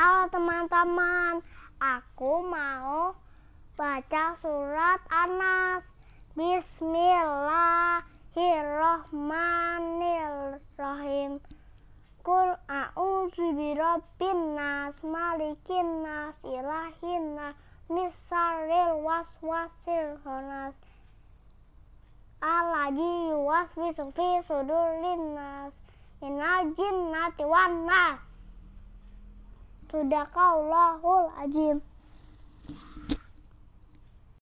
Halo teman-teman, aku mau baca surat Anas. Bismillahirrohmanirrohim. Kul a'udzu birabbin nas, malikin nas, ilahin nas, misaril waswasil honas. Alladzi yuwaswisu fi sudurin nas, minal jinnati wan nas sudah Sudakallahul Azim.